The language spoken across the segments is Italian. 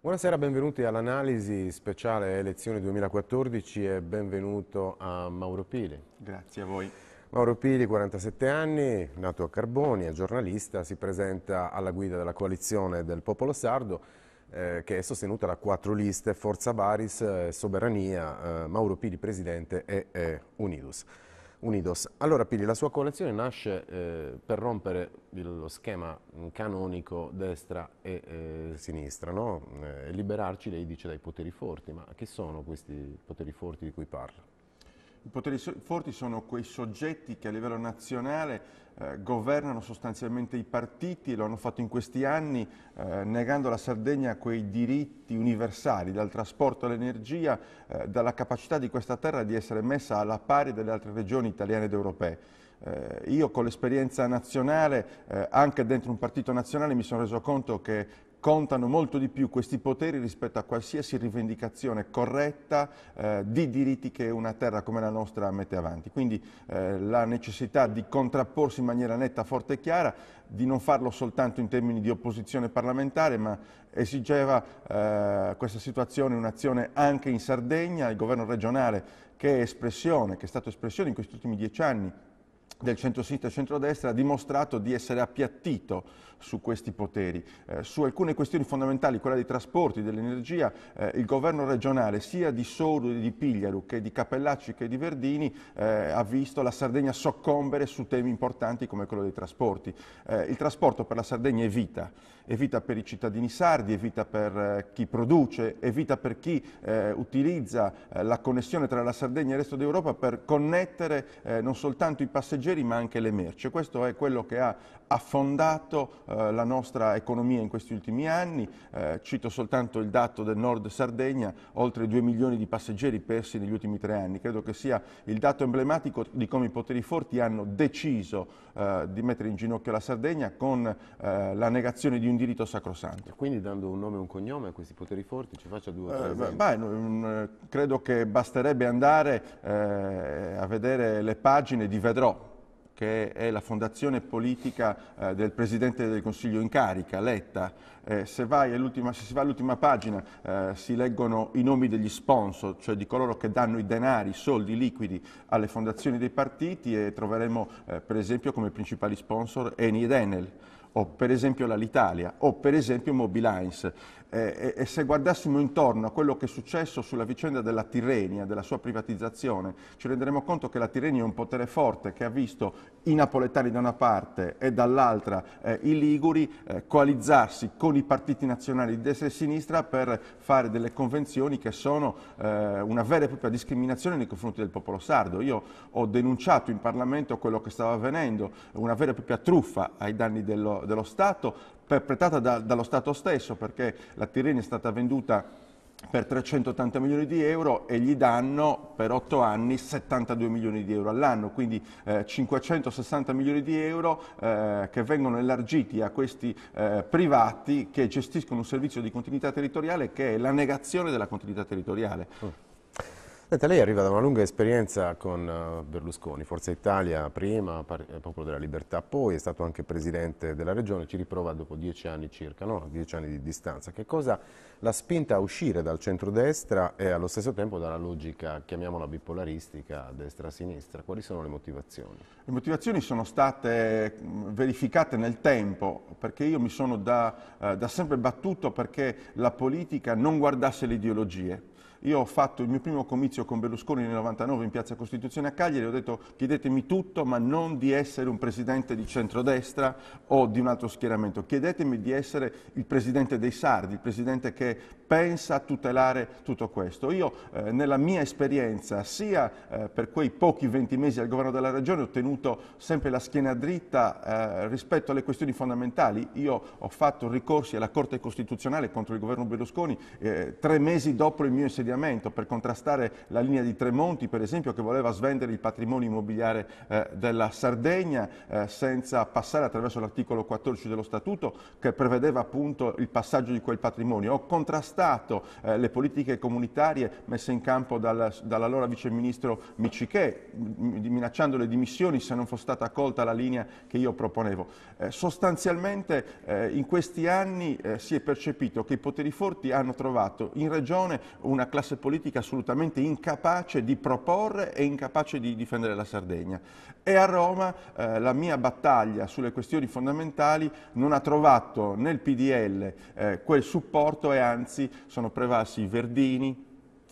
Buonasera, benvenuti all'analisi speciale elezioni 2014 e benvenuto a Mauro Pili. Grazie a voi. Mauro Pili, 47 anni, nato a Carboni, è giornalista, si presenta alla guida della coalizione del Popolo Sardo eh, che è sostenuta da quattro liste, Forza Baris, eh, Soberania, eh, Mauro Pili Presidente e Unidos. Unidos. Allora Pili, la sua coalizione nasce eh, per rompere lo schema canonico destra e eh, sinistra, no? eh, liberarci, lei dice, dai poteri forti, ma che sono questi poteri forti di cui parla? I poteri forti sono quei soggetti che a livello nazionale eh, governano sostanzialmente i partiti e lo hanno fatto in questi anni eh, negando alla Sardegna quei diritti universali dal trasporto all'energia, eh, dalla capacità di questa terra di essere messa alla pari delle altre regioni italiane ed europee. Eh, io con l'esperienza nazionale, eh, anche dentro un partito nazionale, mi sono reso conto che contano molto di più questi poteri rispetto a qualsiasi rivendicazione corretta eh, di diritti che una terra come la nostra mette avanti. Quindi eh, la necessità di contrapporsi in maniera netta, forte e chiara, di non farlo soltanto in termini di opposizione parlamentare, ma esigeva eh, questa situazione un'azione anche in Sardegna, il governo regionale che è espressione, che è stato espressione in questi ultimi dieci anni del centro-sinistra e centro-destra ha dimostrato di essere appiattito su questi poteri. Eh, su alcune questioni fondamentali, quella dei trasporti, dell'energia, eh, il governo regionale sia di Soru e di Pigliaru che di Capellacci che di Verdini eh, ha visto la Sardegna soccombere su temi importanti come quello dei trasporti. Eh, il trasporto per la Sardegna è vita, è vita per i cittadini sardi, è vita per eh, chi produce, è vita per chi utilizza la connessione tra la Sardegna e il resto d'Europa per connettere non soltanto i passeggeri ma anche le merci. Questo è quello che ha affondato eh, la nostra economia in questi ultimi anni. Eh, cito soltanto il dato del nord Sardegna, oltre 2 milioni di passeggeri persi negli ultimi tre anni. Credo che sia il dato emblematico di come i poteri forti hanno deciso eh, di mettere in ginocchio la Sardegna con eh, la negazione di un diritto sacrosanto. Quindi dando un nome e un cognome a questi poteri forti ci faccia due o tre esempi. Beh, non, credo che basterebbe andare a vedere le pagine di Vedrò, che è la fondazione politica eh, del Presidente del Consiglio in carica, Letta. Eh, se, se, si va all'ultima pagina eh, si leggono i nomi degli sponsor, cioè di coloro che danno i denari, i soldi liquidi alle fondazioni dei partiti e troveremo eh, per esempio come principali sponsor Eni ed Enel o per esempio l'Alitalia o per esempio Mobilines eh, e, se guardassimo intorno a quello che è successo sulla vicenda della Tirrenia, della sua privatizzazione, ci renderemo conto che la Tirrenia è un potere forte che ha visto i napoletani da una parte e dall'altra eh, i liguri eh, coalizzarsi con i partiti nazionali di destra e sinistra per fare delle convenzioni che sono eh, una vera e propria discriminazione nei confronti del popolo sardo. Io ho denunciato in Parlamento quello che stava avvenendo, una vera e propria truffa ai danni dello, dello Stato, perpetrata da, dallo Stato stesso perché la Tirrenia è stata venduta per 380 milioni di euro e gli danno per 8 anni 72 milioni di euro all'anno, quindi eh, 560 milioni di euro eh, che vengono elargiti a questi eh, privati che gestiscono un servizio di continuità territoriale che è la negazione della continuità territoriale. Oh. Senta, lei arriva da una lunga esperienza con eh, Berlusconi, Forza Italia prima, eh, Popolo della Libertà poi, è stato anche presidente della regione, ci riprova dopo dieci anni circa, no? dieci anni di distanza. Che cosa l'ha spinta a uscire dal centrodestra e allo stesso tempo dalla logica, chiamiamola bipolaristica, destra-sinistra? Quali sono le motivazioni? Le motivazioni sono state verificate nel tempo, perché io mi sono da, eh, da sempre battuto perché la politica non guardasse le ideologie io ho fatto il mio primo comizio con Berlusconi nel 99 in Piazza Costituzione a Cagliari e ho detto chiedetemi tutto ma non di essere un presidente di centrodestra o di un altro schieramento, chiedetemi di essere il presidente dei sardi, il presidente che pensa a tutelare tutto questo. Io eh, nella mia esperienza sia eh, per quei pochi 20 mesi al governo della regione ho tenuto sempre la schiena dritta eh, rispetto alle questioni fondamentali. Io ho fatto ricorsi alla Corte Costituzionale contro il governo Berlusconi eh, tre mesi dopo il mio insediamento cambiamento per contrastare la linea di Tremonti, per esempio, che voleva svendere il patrimonio immobiliare eh, della Sardegna eh, senza passare attraverso l'articolo 14 dello Statuto che prevedeva appunto il passaggio di quel patrimonio. Ho contrastato eh, le politiche comunitarie messe in campo dal, dall'allora viceministro Micichè, minacciando le dimissioni se non fosse stata accolta la linea che io proponevo. Eh, sostanzialmente eh, in questi anni eh, si è percepito che i poteri forti hanno trovato in regione una classe classe politica assolutamente incapace di proporre e incapace di difendere la Sardegna. E a Roma eh, la mia battaglia sulle questioni fondamentali non ha trovato nel PDL eh, quel supporto e anzi sono prevalsi Verdini,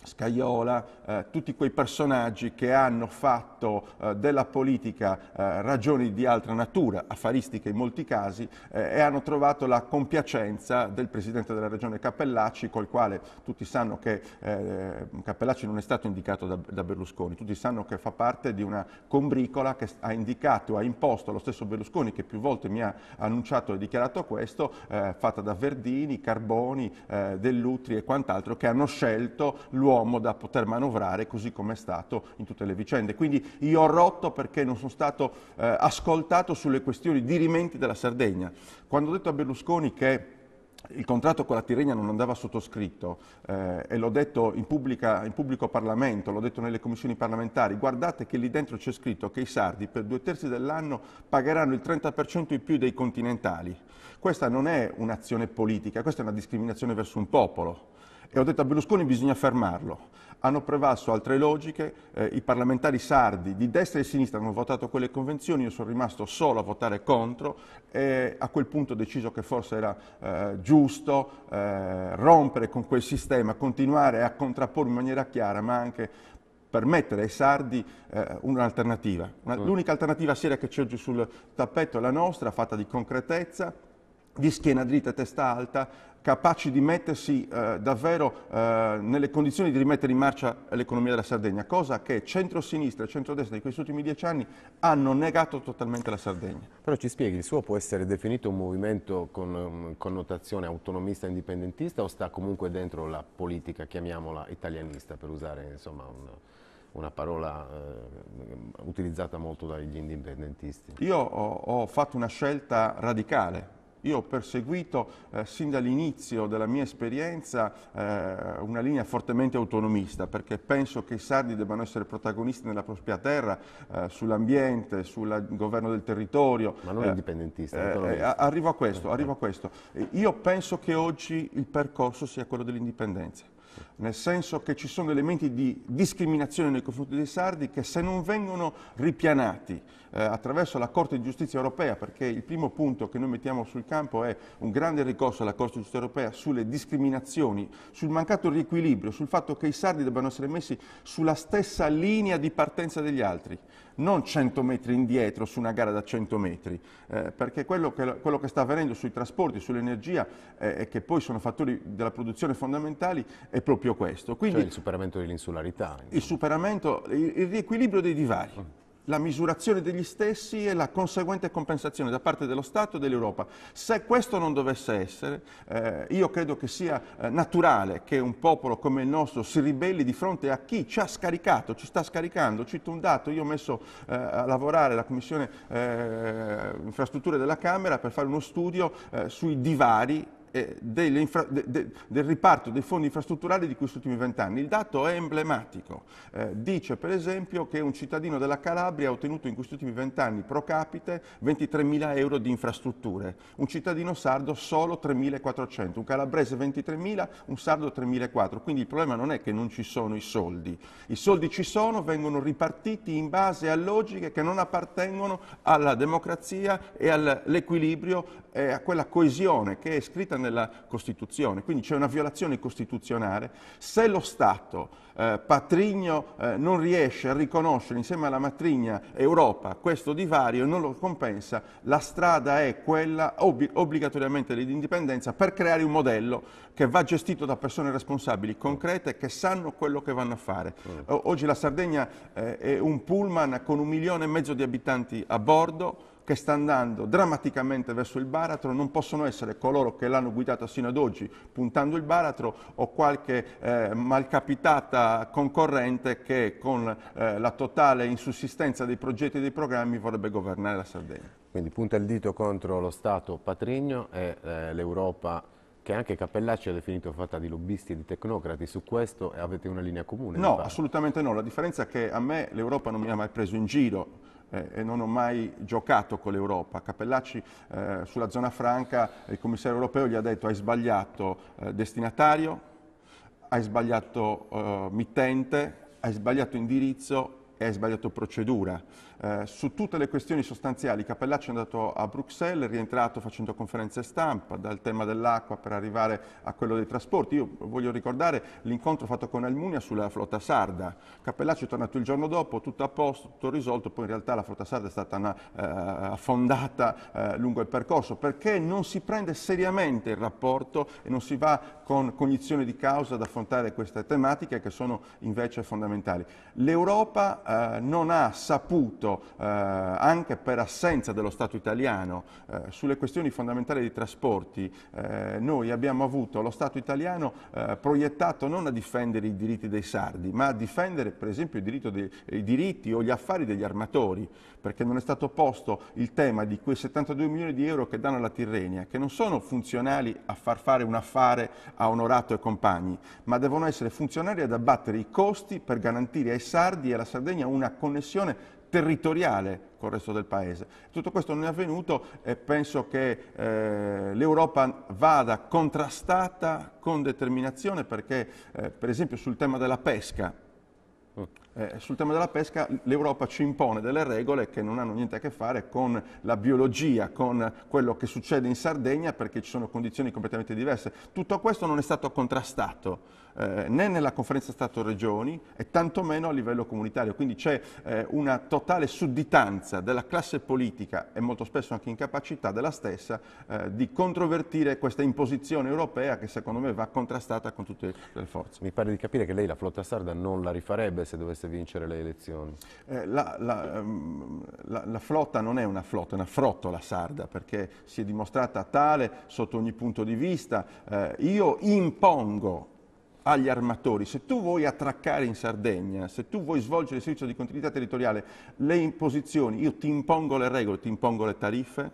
Scaiola, eh, tutti quei personaggi che hanno fatto eh, della politica eh, ragioni di altra natura, affaristiche in molti casi, eh, e hanno trovato la compiacenza del Presidente della Regione Cappellacci, col quale tutti sanno che eh, Cappellacci non è stato indicato da, da, Berlusconi, tutti sanno che fa parte di una combricola che ha indicato, ha imposto lo stesso Berlusconi, che più volte mi ha annunciato e dichiarato questo, eh, fatta da Verdini, Carboni, Dell'Utri e quant'altro, che hanno scelto l'uomo uomo da poter manovrare così come è stato in tutte le vicende. Quindi io ho rotto perché non sono stato eh, ascoltato sulle questioni dirimenti della Sardegna. Quando ho detto a Berlusconi che il contratto con la Tirrenia non andava sottoscritto eh, e l'ho detto in, pubblica, in, pubblico Parlamento, l'ho detto nelle commissioni parlamentari, guardate che lì dentro c'è scritto che i sardi per due terzi dell'anno pagheranno il 30% in più dei continentali. Questa non è un'azione politica, questa è una discriminazione verso un popolo. E ho detto a Berlusconi bisogna fermarlo. Hanno prevalso altre logiche, eh, i parlamentari sardi di destra e di sinistra hanno votato quelle convenzioni, io sono rimasto solo a votare contro e a quel punto ho deciso che forse era eh, giusto eh, rompere con quel sistema, continuare a contrapporre in maniera chiara, ma anche permettere ai sardi eh, un'alternativa. Mm. L'unica alternativa seria che c'è oggi sul tappeto è la nostra, fatta di concretezza, di schiena dritta e testa alta, capaci di mettersi eh, davvero eh, nelle condizioni di rimettere in marcia l'economia della Sardegna, cosa che centrosinistra e centrodestra in questi ultimi dieci anni hanno negato totalmente la Sardegna. Però ci spieghi, il suo può essere definito un movimento con um, connotazione autonomista e indipendentista o sta comunque dentro la politica, chiamiamola italianista, per usare insomma, un, una parola eh, utilizzata molto dagli indipendentisti? Io ho, ho fatto una scelta radicale io ho perseguito eh, sin dall'inizio della mia esperienza eh, una linea fortemente autonomista perché penso che i sardi debbano essere protagonisti nella propria terra, eh, sull'ambiente, sul governo del territorio. Ma non indipendentista, eh, eh, arrivo a questo, eh, arrivo a questo. Io penso che oggi il percorso sia quello dell'indipendenza nel senso che ci sono elementi di discriminazione nei confronti dei sardi che se non vengono ripianati eh, attraverso la Corte di Giustizia europea, perché il primo punto che noi mettiamo sul campo è un grande ricorso alla Corte di Giustizia europea sulle discriminazioni, sul mancato riequilibrio, sul fatto che i sardi debbano essere messi sulla stessa linea di partenza degli altri, non 100 metri indietro su una gara da 100 metri, eh, perché quello che, quello che, sta avvenendo sui trasporti, sull'energia eh, che poi sono fattori della produzione fondamentali è proprio questo. Quindi, cioè il superamento dell'insularità. Il superamento, il, il riequilibrio dei divari. Mm la misurazione degli stessi e la conseguente compensazione da parte dello Stato e dell'Europa. Se questo non dovesse essere, eh, io credo che sia eh, naturale che un popolo come il nostro si ribelli di fronte a chi ci ha scaricato, ci sta scaricando. Cito un dato, io ho messo eh, a lavorare la Commissione eh, Infrastrutture della Camera per fare uno studio eh, sui divari eh, infra, de, de, del riparto dei fondi infrastrutturali di questi ultimi vent'anni. Il dato è emblematico, eh, dice per esempio che un cittadino della Calabria ha ottenuto in questi ultimi vent'anni pro capite 23.000 euro di infrastrutture, un cittadino sardo solo 3.400, un calabrese 23.000, un sardo 3.400, quindi il problema non è che non ci sono i soldi, i soldi ci sono, vengono ripartiti in base a logiche che non appartengono alla democrazia e all'equilibrio e a quella coesione che è scritta nella Costituzione, quindi c'è una violazione costituzionale. Se lo Stato eh, patrigno eh, non riesce a riconoscere insieme alla matrigna Europa questo divario e non lo compensa, la strada è quella ob- obbligatoriamente dell'indipendenza per creare un modello che va gestito da persone responsabili, concrete, che sanno quello che vanno a fare. Mm. O- oggi la Sardegna eh, è un pullman con un milione e mezzo di abitanti a bordo, che sta andando drammaticamente verso il baratro non possono essere coloro che l'hanno guidata sino ad oggi puntando il baratro o qualche eh, malcapitata concorrente che con eh, la totale insussistenza dei progetti e dei programmi vorrebbe governare la Sardegna. Quindi punta il dito contro lo Stato patrigno e eh, l'Europa che anche Cappellacci ha definito fatta di lobbisti e di tecnocrati, su questo avete una linea comune? No, assolutamente no, la differenza è che a me l'Europa non mi ha mai preso in giro, eh, e non ho mai giocato con l'Europa. Capellacci eh, sulla zona franca, il commissario europeo gli ha detto hai sbagliato eh, destinatario, hai sbagliato eh, mittente, hai sbagliato indirizzo e hai sbagliato procedura. Eh, su tutte le questioni sostanziali Capellacci è andato a Bruxelles, è rientrato facendo conferenze stampa, dal tema dell'acqua per arrivare a quello dei trasporti. Io voglio ricordare l'incontro fatto con Almunia sulla flotta sarda. Capellacci è tornato il giorno dopo, tutto a posto, tutto risolto, poi in realtà la flotta sarda è stata una, eh, affondata eh, lungo il percorso, perché non si prende seriamente il rapporto e non si va con cognizione di causa ad affrontare queste tematiche che sono invece fondamentali. L'Europa eh, non ha saputo dibattito eh, anche per assenza dello Stato italiano eh, sulle questioni fondamentali dei trasporti, eh, noi abbiamo avuto lo Stato italiano eh, proiettato non a difendere i diritti dei sardi, ma a difendere per esempio dei, i diritti o gli affari degli armatori, perché non è stato posto il tema di quei 72 milioni di euro che danno alla Tirrenia, che non sono funzionali a far fare un affare a Onorato e compagni, ma devono essere funzionali ad abbattere i costi per garantire ai sardi e alla Sardegna una connessione territoriale col resto del Paese. Tutto questo non è avvenuto e penso che eh, l'Europa vada contrastata con determinazione perché, eh, per esempio, sul tema della pesca, mm. eh, sul tema della pesca l'Europa ci impone delle regole che non hanno niente a che fare con la biologia, con quello che succede in Sardegna perché ci sono condizioni completamente diverse. Tutto questo non è stato contrastato eh, né nella conferenza Stato-Regioni e tantomeno a livello comunitario. Quindi c'è eh, una totale sudditanza della classe politica e molto spesso anche incapacità della stessa eh, di controvertire questa imposizione europea che secondo me va contrastata con tutte le forze. Mi pare di capire che lei la flotta sarda non la rifarebbe se dovesse vincere le elezioni. Eh, la, la, ehm, la, la flotta non è una flotta, è una frottola sarda perché si è dimostrata tale sotto ogni punto di vista. Eh, io impongo agli armatori, se tu vuoi attraccare in Sardegna, se tu vuoi svolgere il servizio di continuità territoriale, le imposizioni, io ti impongo le regole, ti impongo le tariffe,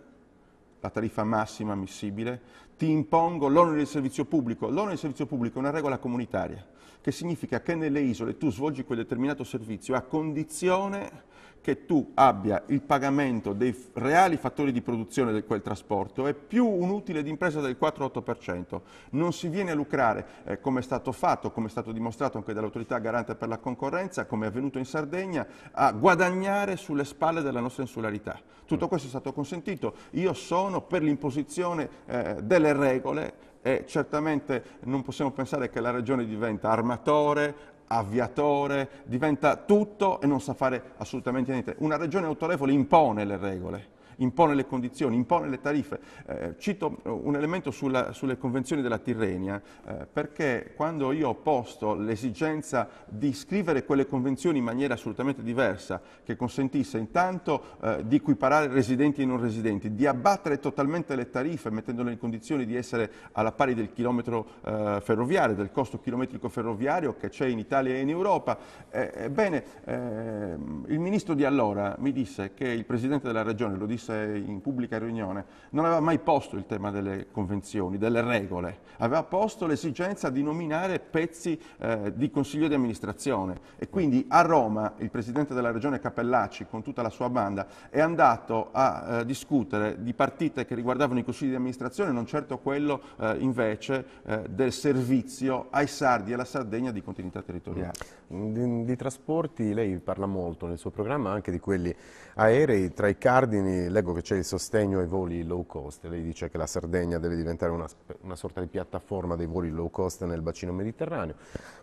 la tariffa massima ammissibile, ti impongo l'onere del servizio pubblico. L'onere del servizio pubblico è una regola comunitaria, che significa che nelle isole tu svolgi quel determinato servizio a condizione che tu abbia il pagamento dei reali fattori di produzione di quel trasporto è più un utile d'impresa del 4-8%. Non si viene a lucrare eh, come è stato fatto, come è stato dimostrato anche dall'autorità garante per la concorrenza, come è avvenuto in Sardegna, a guadagnare sulle spalle della nostra insularità. Tutto mm. questo è stato consentito. Io sono per l'imposizione eh, delle regole e certamente non possiamo pensare che la Regione diventa armatore, avviatore, diventa tutto e non sa fare assolutamente niente. Una regione autorevole impone le regole impone le condizioni, impone le tariffe. Eh, cito eh, un elemento sulla, sulle convenzioni della Tirrenia, eh, perché quando io ho posto l'esigenza di scrivere quelle convenzioni in maniera assolutamente diversa, che consentisse intanto eh, di equiparare residenti e non residenti, di abbattere totalmente le tariffe, mettendole in condizioni di essere alla pari del chilometro eh, ferroviario, del costo chilometrico ferroviario che c'è in Italia e in Europa, eh, ebbene ehm, il ministro di allora mi disse che il Presidente della Regione, lo disse conferenze, in pubblica riunione, non aveva mai posto il tema delle convenzioni, delle regole, aveva posto l'esigenza di nominare pezzi eh, di consiglio di amministrazione e quindi a Roma il presidente della regione Capellacci con tutta la sua banda è andato a eh, discutere di partite che riguardavano i consigli di amministrazione, non certo quello eh, invece eh, del servizio ai sardi e alla Sardegna di continuità territoriale. Mm. Di, di trasporti lei parla molto nel suo programma anche di quelli aerei, tra i cardini leggo che c'è il sostegno ai voli low cost, lei dice che la Sardegna deve diventare una, una sorta di piattaforma dei voli low cost nel bacino mediterraneo.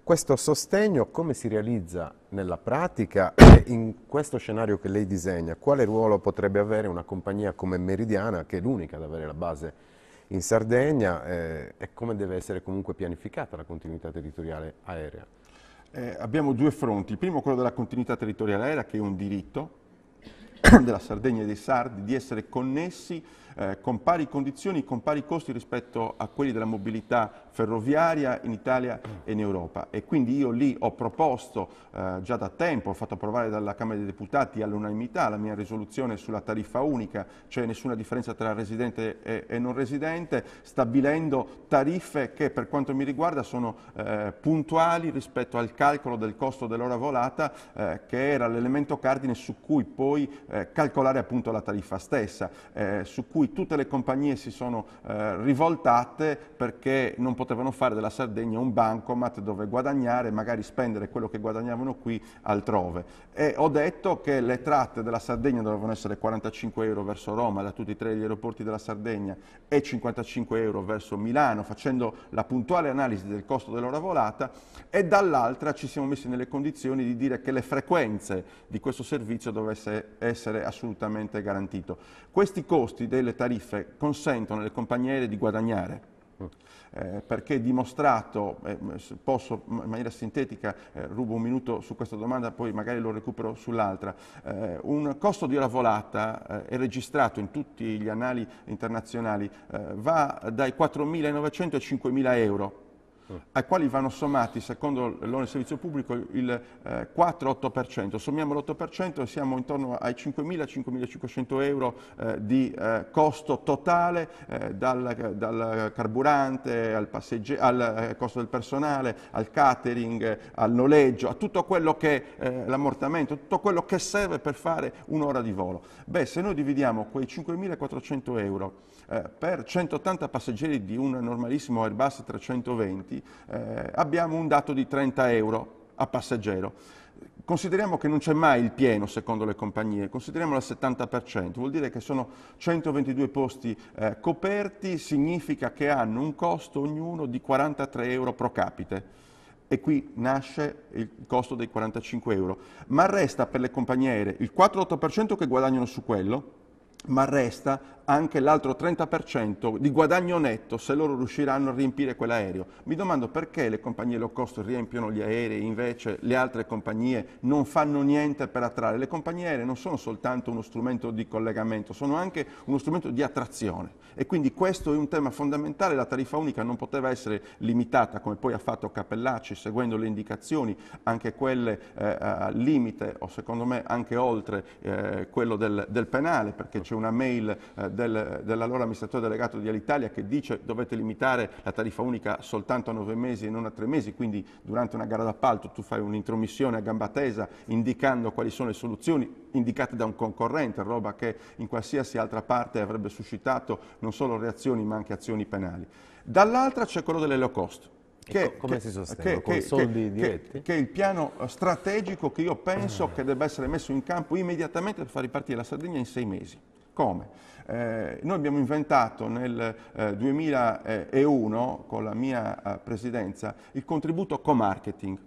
Questo sostegno come si realizza nella pratica e in questo scenario che lei disegna, quale ruolo potrebbe avere una compagnia come Meridiana, che è l'unica ad avere la base in Sardegna, eh, e come deve essere comunque pianificata la continuità territoriale aerea? Eh, abbiamo due fronti, il primo quello della continuità territoriale aerea che è un diritto della Sardegna e dei Sardi di essere connessi eh, con pari condizioni, con pari costi rispetto a quelli della mobilità ferroviaria in Italia e in Europa e quindi io lì ho proposto eh, già da tempo, ho fatto approvare dalla Camera dei Deputati all'unanimità la mia risoluzione sulla tariffa unica, cioè nessuna differenza tra residente e, e non residente, stabilendo tariffe che per quanto mi riguarda sono eh, puntuali rispetto al calcolo del costo dell'ora volata eh, che era l'elemento cardine su cui poi eh, calcolare appunto la tariffa stessa, eh, su cui tutte le compagnie si sono eh, rivoltate perché non potevano potevano fare della Sardegna un bancomat dove guadagnare e magari spendere quello che guadagnavano qui altrove. E ho detto che le tratte della Sardegna dovevano essere 45 euro verso Roma, da tutti e tre gli aeroporti della Sardegna, e 55 euro verso Milano, facendo la puntuale analisi del costo dell'ora volata, e dall'altra ci siamo messi nelle condizioni di dire che le frequenze di questo servizio dovesse essere assolutamente garantito. Questi costi delle tariffe consentono alle compagnie aeree di guadagnare, eh, perché è dimostrato, eh, posso in maniera sintetica, eh, rubo un minuto su questa domanda, poi magari lo recupero sull'altra, eh, un costo di ora volata eh, è registrato in tutti gli anali internazionali, eh, va dai 4.900 ai 5.000 euro ai quali vanno sommati, secondo l'ONU del Servizio Pubblico, il eh, 4-8%. Sommiamo l'8% e siamo intorno ai 5.000-5.500 euro eh, di eh, costo totale, eh, dal, dal, carburante al, al eh, costo del personale, al catering, al noleggio, a tutto quello che eh, l'ammortamento, tutto quello che serve per fare un'ora di volo. Beh, se noi dividiamo quei 5.400 euro eh, per 180 passeggeri di un normalissimo Airbus 320 eh, abbiamo un dato di 30 euro a passeggero. Consideriamo che non c'è mai il pieno secondo le compagnie, consideriamo il 70%, vuol dire che sono 122 posti eh, coperti, significa che hanno un costo ognuno di 43 euro pro capite e qui nasce il costo dei 45 euro, ma resta per le compagnie aeree il 4-8% che guadagnano su quello, ma resta anche l'altro 30% di guadagno netto se loro riusciranno a riempire quell'aereo. Mi domando perché le compagnie low cost riempiono gli aerei, e invece le altre compagnie non fanno niente per attrarre. Le compagnie aeree non sono soltanto uno strumento di collegamento, sono anche uno strumento di attrazione. E quindi questo è un tema fondamentale, la tariffa unica non poteva essere limitata, come poi ha fatto Cappellacci, seguendo le indicazioni, anche quelle eh, al limite o secondo me anche oltre eh, quello del, del penale, perché c'è una mail eh, del, dell'allora amministratore delegato di Alitalia che dice dovete limitare la tariffa unica soltanto a nove mesi e non a tre mesi, quindi durante una gara d'appalto tu fai un'intromissione a gamba tesa indicando quali sono le soluzioni indicate da un concorrente, roba che in qualsiasi altra parte avrebbe suscitato non solo reazioni ma anche azioni penali. Dall'altra c'è quello delle low cost. Che, come che, si sostiene? Che, Con che, soldi diretti? Che, è il piano strategico che io penso mm. che debba essere messo in campo immediatamente per far ripartire la Sardegna in sei mesi. Come? eh, noi abbiamo inventato nel eh, 2001, con la mia eh, presidenza, il contributo co-marketing.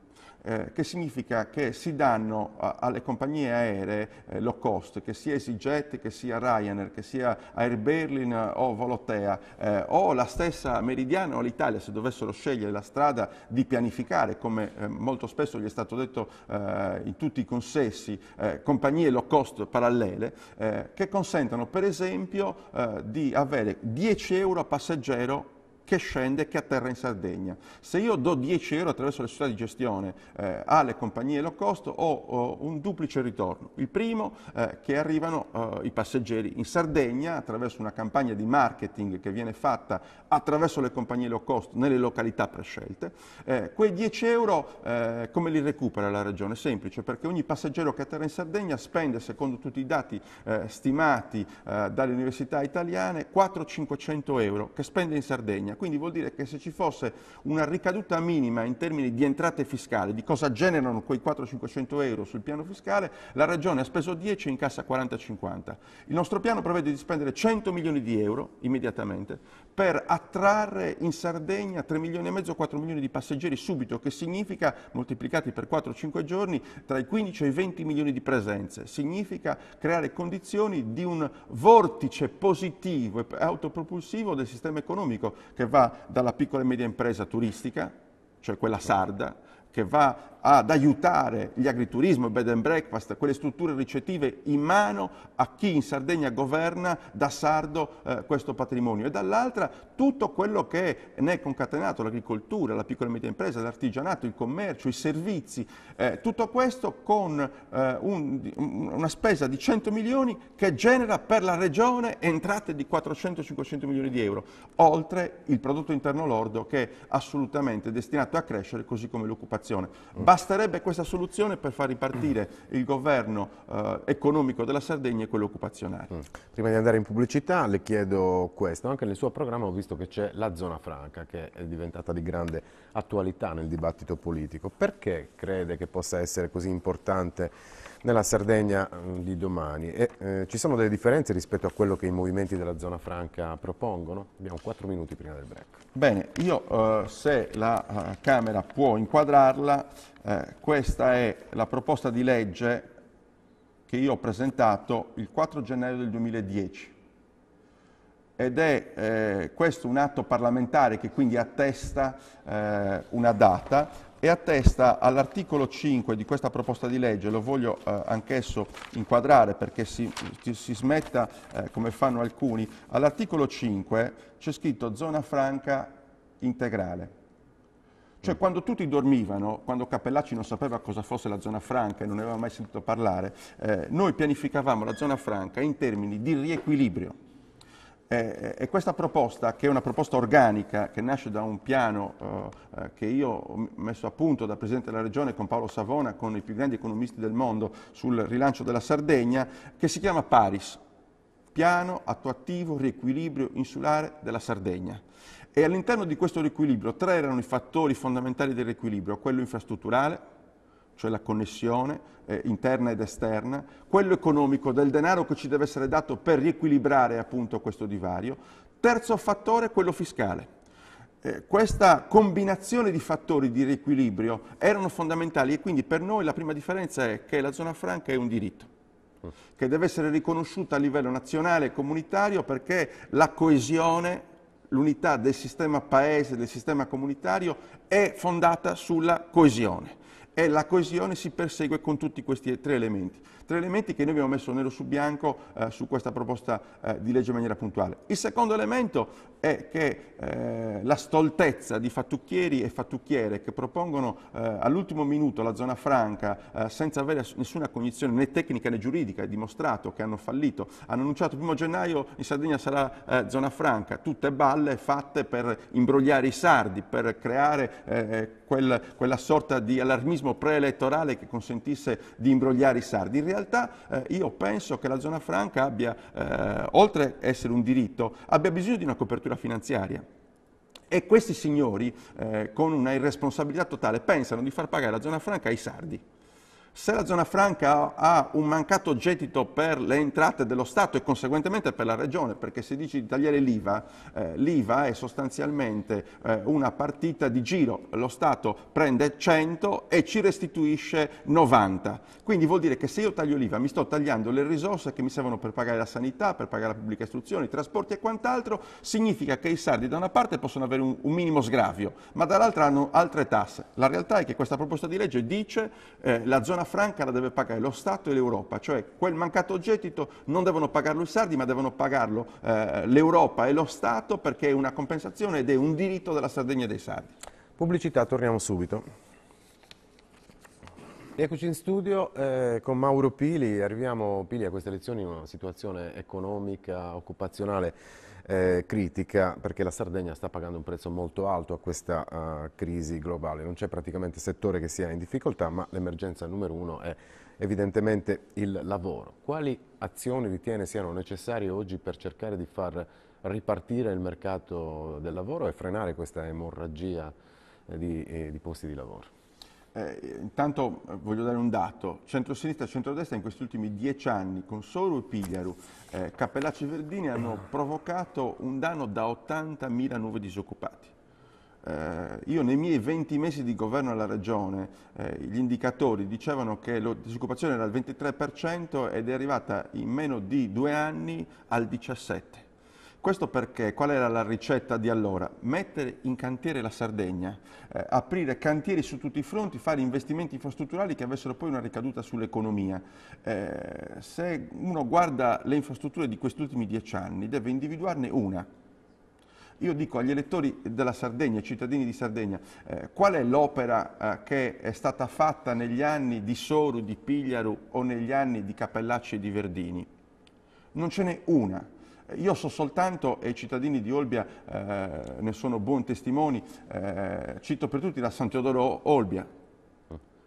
Eh, che significa che si danno a, alle compagnie aeree eh, low cost, che sia EasyJet, che sia Ryanair, che sia Air Berlin eh, o Volotea, eh, o la stessa Meridiana o l'Italia, se dovessero scegliere la strada di pianificare, come eh, molto spesso gli è stato detto in tutti i consessi, compagnie low cost parallele, che consentano per esempio di avere 10 euro a passeggero che scende e che atterra in Sardegna. Se io do 10 euro attraverso le società di gestione eh, alle compagnie low cost ho, ho, un duplice ritorno. Il primo eh, che arrivano eh, i passeggeri in Sardegna attraverso una campagna di marketing che viene fatta attraverso le compagnie low cost nelle località prescelte. Eh, quei 10 euro eh, come li recupera la regione? Semplice, perché ogni passeggero che atterra in Sardegna spende, secondo tutti i dati eh, stimati dalle università italiane, 400-500 euro che spende in Sardegna quindi vuol dire che se ci fosse una ricaduta minima in termini di entrate fiscali, di cosa generano quei 400-500 euro sul piano fiscale, la Regione ha speso 10 e incassa 40-50. Il nostro piano prevede di spendere 100 milioni di euro immediatamente per attrarre in Sardegna 3 milioni e mezzo, 4 milioni di passeggeri subito, che significa, moltiplicati per 4-5 giorni, tra i 15 e i 20 milioni di presenze. Significa creare condizioni di un vortice positivo e autopropulsivo del sistema economico che va dalla piccola e media impresa turistica, cioè quella sarda, che va ad aiutare gli agriturismo, bed and breakfast, quelle strutture ricettive in mano a chi in Sardegna governa da sardo eh, questo patrimonio e dall'altra tutto quello che ne è concatenato, l'agricoltura, la piccola e media impresa, l'artigianato, il commercio, i servizi, eh, tutto questo con eh, un, una spesa di 100 milioni che genera per la regione entrate di 400-500 milioni di euro, oltre il prodotto interno lordo che è assolutamente destinato a crescere così come l'occupazione. Mm basterebbe questa soluzione per far ripartire il governo eh, economico della Sardegna e quello occupazionale. Mm. Prima di andare in pubblicità le chiedo questo, anche nel suo programma ho visto che c'è la zona franca che è diventata di grande attualità nel dibattito politico. Perché crede che possa essere così importante nella Sardegna mm, di domani. E, eh, ci sono delle differenze rispetto a quello che i movimenti della zona franca propongono? Abbiamo quattro minuti prima del break. Bene, io eh, se la eh, Camera può inquadrarla, eh, questa è la proposta di legge che io ho presentato il 4 gennaio del 2010 ed è eh, questo un atto parlamentare che quindi attesta eh, una data e attesta all'articolo 5 di questa proposta di legge, lo voglio eh, anch'esso inquadrare perché si, si smetta, eh, come fanno alcuni, all'articolo 5 c'è scritto zona franca integrale. Cioè quando tutti dormivano, quando Cappellacci non sapeva cosa fosse la zona franca e non ne aveva mai sentito parlare, eh, noi pianificavamo la zona franca in termini di riequilibrio eh, eh, e questa proposta, che è una proposta organica, che nasce da un piano eh, eh che io ho messo a punto da Presidente della Regione con Paolo Savona, con i più grandi economisti del mondo, sul rilancio della Sardegna, che si chiama Paris, Piano Attuativo Riequilibrio Insulare della Sardegna. E all'interno di questo riequilibrio tre erano i fattori fondamentali del riequilibrio, quello infrastrutturale, cioè la connessione eh, interna ed esterna, quello economico del denaro che ci deve essere dato per riequilibrare appunto questo divario, terzo fattore quello fiscale. Eh, questa combinazione di fattori di riequilibrio erano fondamentali e quindi per noi la prima differenza è che la zona franca è un diritto che deve essere riconosciuta a livello nazionale e comunitario perché la coesione, l'unità del sistema paese, del sistema comunitario è fondata sulla coesione e la coesione si persegue con tutti questi tre elementi tre elementi che noi abbiamo messo nero su bianco eh, su questa proposta eh, di legge in maniera puntuale. Il secondo elemento è che eh, la stoltezza di fattucchieri e fattucchiere che propongono eh, all'ultimo minuto la zona franca eh, senza avere nessuna cognizione né tecnica né giuridica, è dimostrato che hanno fallito, hanno annunciato il primo gennaio in Sardegna sarà eh, zona franca, tutte balle fatte per imbrogliare i sardi, per creare quel, quella sorta di allarmismo preelettorale che consentisse di imbrogliare i sardi realtà eh, io penso che la zona franca abbia, eh, oltre ad essere un diritto, abbia bisogno di una copertura finanziaria. E questi signori, eh, con una irresponsabilità totale, pensano di far pagare la zona franca ai sardi. Se la zona franca ha un mancato gettito per le entrate dello Stato e conseguentemente per la Regione, perché se dici di tagliare l'IVA, eh, l'IVA è sostanzialmente eh, una partita di giro, lo Stato prende 100 e ci restituisce 90. Quindi vuol dire che se io taglio l'IVA mi sto tagliando le risorse che mi servono per pagare la sanità, per pagare la pubblica istruzione, i trasporti e quant'altro, significa che i sardi da una parte possono avere un, un minimo sgravio, ma dall'altra hanno altre tasse. La realtà è che questa proposta di legge dice eh, la zona zona franca la deve pagare lo Stato e l'Europa, cioè quel mancato gettito non devono pagarlo i sardi ma devono pagarlo eh, l'Europa e lo Stato perché è una compensazione ed è un diritto della Sardegna e dei sardi. Pubblicità, torniamo subito. Eccoci in studio eh, con Mauro Pili, arriviamo Pili a queste lezioni in una situazione economica, occupazionale eh, critica perché la Sardegna sta pagando un prezzo molto alto a questa uh, crisi globale. Non c'è praticamente settore che sia in difficoltà, ma l'emergenza numero uno è evidentemente il lavoro. Quali azioni ritiene siano necessarie oggi per cercare di far ripartire il mercato del lavoro e frenare questa emorragia eh, di, eh, di posti di lavoro? Eh, intanto eh, voglio dare un dato, centrosinistra e centrodestra in questi ultimi dieci anni con Soru e Pigliaru, eh, Cappellacci e Verdini hanno provocato un danno da 80.000 nuovi disoccupati. Eh, io nei miei 20 mesi di governo alla regione eh, gli indicatori dicevano che la disoccupazione era al 23% ed è arrivata in meno di due anni al 17%. Questo perché, qual era la ricetta di allora? Mettere in cantiere la Sardegna, eh, aprire cantieri su tutti i fronti, fare investimenti infrastrutturali che avessero poi una ricaduta sull'economia. Eh, se uno guarda le infrastrutture di questi ultimi dieci anni, deve individuarne una io dico agli elettori della Sardegna, ai cittadini di Sardegna, eh, qual è l'opera eh, che è stata fatta negli anni di Soru, di Pigliaru o negli anni di Capellacci e di Verdini? Non ce n'è una. Io so soltanto, e i cittadini di Olbia eh, ne sono buon testimoni, eh, cito per tutti la San Teodoro Olbia,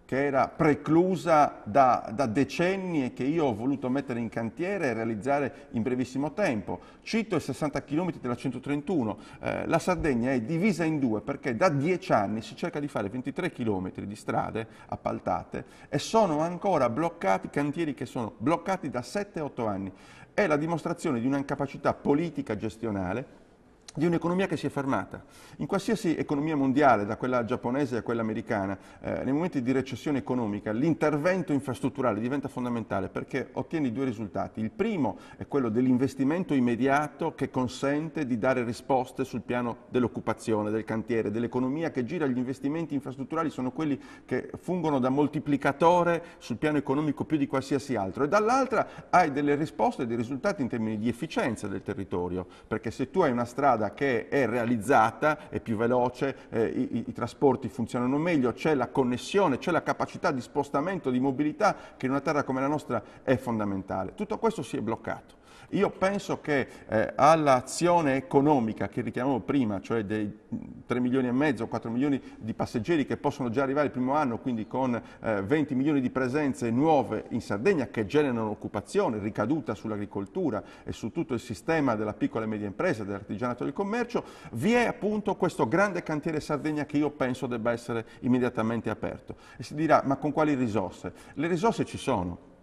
che era preclusa da, da, decenni e che io ho voluto mettere in cantiere e realizzare in brevissimo tempo. Cito i 60 km della 131, eh, la Sardegna è divisa in due perché da dieci anni si cerca di fare 23 km di strade appaltate e sono ancora bloccati, cantieri che sono bloccati da 7-8 anni è la dimostrazione di un'incapacità politica gestionale di un'economia che si è fermata. In qualsiasi economia mondiale, da quella giapponese a quella americana, eh, nei momenti di recessione economica l'intervento infrastrutturale diventa fondamentale perché ottieni due risultati. Il primo è quello dell'investimento immediato che consente di dare risposte sul piano dell'occupazione, del cantiere, dell'economia che gira. Gli investimenti infrastrutturali sono quelli che fungono da moltiplicatore sul piano economico più di qualsiasi altro. E dall'altra hai delle risposte e dei risultati in termini di efficienza del territorio, perché se tu hai una strada strada che è realizzata, è più veloce, eh, i, i, trasporti funzionano meglio, c'è la connessione, c'è la capacità di spostamento, di mobilità che in una terra come la nostra è fondamentale. Tutto questo si è bloccato. Io penso che eh, all'azione economica che richiamavo prima, cioè dei 3 milioni e mezzo, 4 milioni di passeggeri che possono già arrivare il primo anno, quindi con eh, 20 milioni di presenze nuove in Sardegna che generano occupazione, ricaduta sull'agricoltura e su tutto il sistema della piccola e media impresa, dell'artigianato e del commercio, vi è appunto questo grande cantiere Sardegna che io penso debba essere immediatamente aperto. E si dirà, ma con quali risorse? Le risorse ci sono.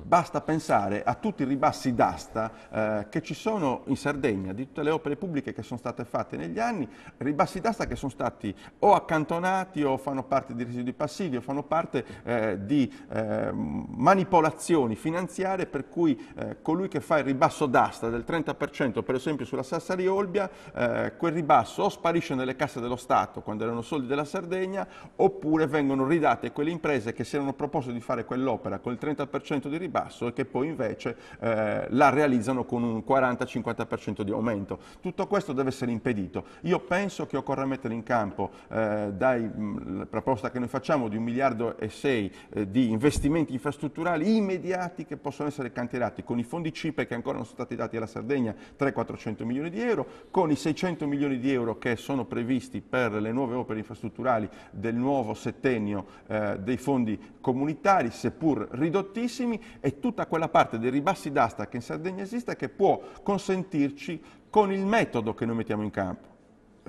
Basta pensare a tutti i ribassi d'asta eh, che ci sono in Sardegna di tutte le opere pubbliche che sono state fatte negli anni, ribassi d'asta che sono stati o accantonati o fanno parte di residui passivi o fanno parte eh, di eh, manipolazioni finanziarie per cui eh, colui che fa il ribasso d'asta del 30% per esempio sulla Sassari Olbia, eh, quel ribasso o sparisce nelle casse dello Stato quando erano soldi della Sardegna oppure vengono ridate quelle imprese che si erano proposte di fare quell'opera col 30% di di ribasso e che poi invece eh, la realizzano con un 40-50% di aumento. Tutto questo deve essere impedito. Io penso che occorra mettere in campo eh, dai, la proposta che noi facciamo di un miliardo e sei eh, di investimenti infrastrutturali immediati che possono essere cantierati con i fondi CIPE che ancora non sono stati dati alla Sardegna 300-400 milioni di euro, con i 600 milioni di euro che sono previsti per le nuove opere infrastrutturali del nuovo settennio eh, dei fondi comunitari, seppur ridottissimi, e tutta quella parte dei ribassi d'asta che in Sardegna esiste che può consentirci con il metodo che noi mettiamo in campo.